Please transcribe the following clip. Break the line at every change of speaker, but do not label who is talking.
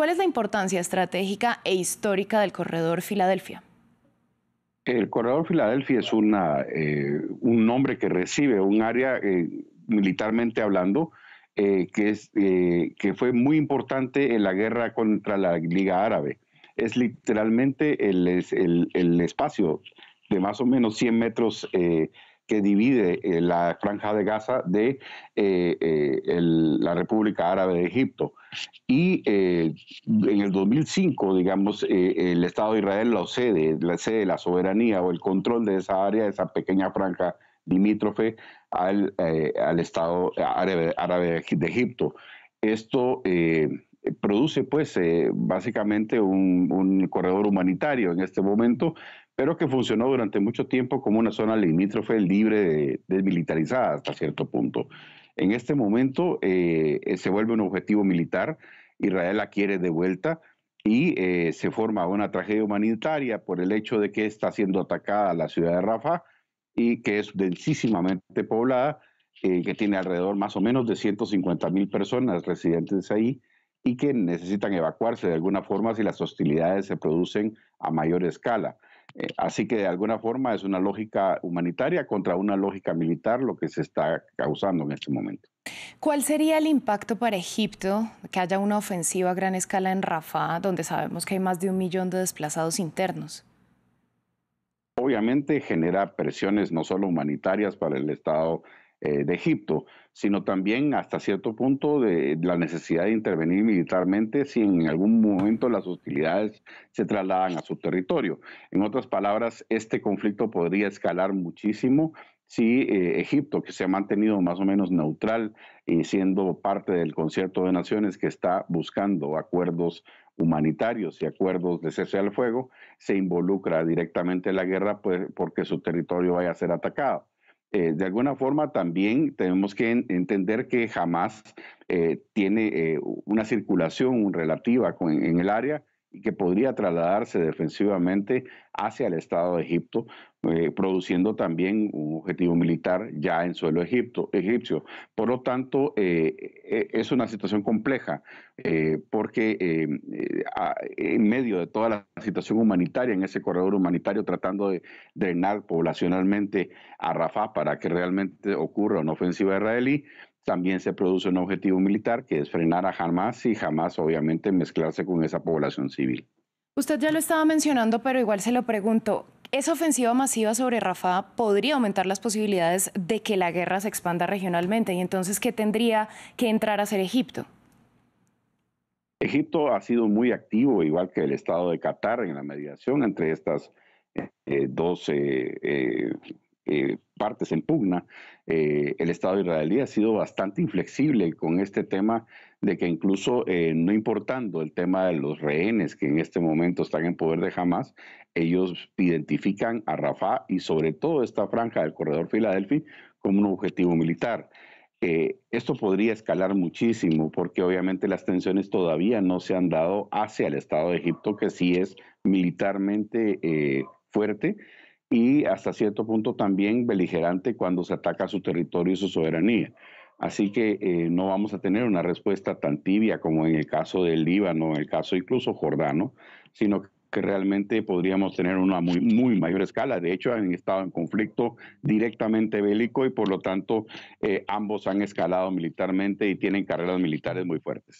¿Cuál es la importancia estratégica e histórica del Corredor Filadelfia?
El Corredor Filadelfia es una, eh, un nombre que recibe un área, eh, militarmente hablando, eh, que, es, que fue muy importante en la guerra contra la Liga Árabe. Es literalmente el, el espacio de más o menos 100 metros que divide eh, la franja de Gaza de eh, eh, la República Árabe de Egipto. Y en el 2005, digamos, el Estado de Israel lo cede, la cede la soberanía o el control de esa área, de esa pequeña franja limítrofe al, Estado árabe, de Egipto. Esto produce pues básicamente un, un, corredor humanitario en este momento pero que funcionó durante mucho tiempo como una zona limítrofe libre, desmilitarizada hasta cierto punto. En este momento eh, se vuelve un objetivo militar, Israel la quiere de vuelta y eh, se forma una tragedia humanitaria por el hecho de que está siendo atacada la ciudad de Rafa y que es densísimamente poblada, eh, que tiene alrededor más o menos de 150 mil personas residentes ahí y que necesitan evacuarse de alguna forma si las hostilidades se producen a mayor escala. Eh, así que de alguna forma es una lógica humanitaria contra una lógica militar lo que se está causando en este momento.
¿Cuál sería el impacto para Egipto que haya una ofensiva a gran escala en Rafah, donde sabemos que hay más de un millón de desplazados internos?
Obviamente genera presiones no solo humanitarias para el Estado eh, de Egipto, sino también hasta cierto punto de la necesidad de intervenir militarmente si en algún momento las hostilidades se trasladan a su territorio. En otras palabras, este conflicto podría escalar muchísimo si eh, Egipto, que se ha mantenido más o menos neutral y siendo parte del concierto de naciones que está buscando acuerdos humanitarios y acuerdos de cese al fuego, se involucra directamente en la guerra pues, porque su territorio vaya a ser atacado. Eh, de alguna forma también tenemos que entender que jamás eh, tiene eh, una circulación relativa en el área que podría trasladarse defensivamente hacia el Estado de Egipto, eh, produciendo también un objetivo militar ya en suelo egipto, egipcio. Por lo tanto, eh, e, es una situación compleja, eh, porque en medio de toda la situación humanitaria, en ese corredor humanitario, tratando de drenar poblacionalmente a Rafah para que realmente ocurra una ofensiva israelí, también se produce un objetivo militar que es frenar a Hamas y jamás obviamente mezclarse con esa población civil.
Usted ya lo estaba mencionando, pero igual se lo pregunto. ¿Esa ofensiva masiva sobre Rafah podría aumentar las posibilidades de que la guerra se expanda regionalmente? ¿Y entonces qué tendría que entrar a hacer Egipto?
Egipto ha sido muy activo, igual que el Estado de Qatar, en la mediación entre estas eh, eh, dos eh, partes en pugna, eh, el Estado israelí ha sido bastante inflexible con este tema de que incluso eh, no importando el tema de los rehenes que en este momento están en poder de Hamas, ellos identifican a Rafah y sobre todo esta franja del corredor Filadelfia como un objetivo militar. esto podría escalar muchísimo porque obviamente las tensiones todavía no se han dado hacia el Estado de Egipto, que sí es militarmente fuerte y hasta cierto punto también beligerante cuando se ataca su territorio y su soberanía. Así que eh, no vamos a tener una respuesta tan tibia como en el caso del Líbano, en el caso incluso jordano, sino que realmente podríamos tener una muy, muy mayor escala. De hecho, han estado en conflicto directamente bélico y por lo tanto eh, ambos han escalado militarmente y tienen carreras militares muy fuertes.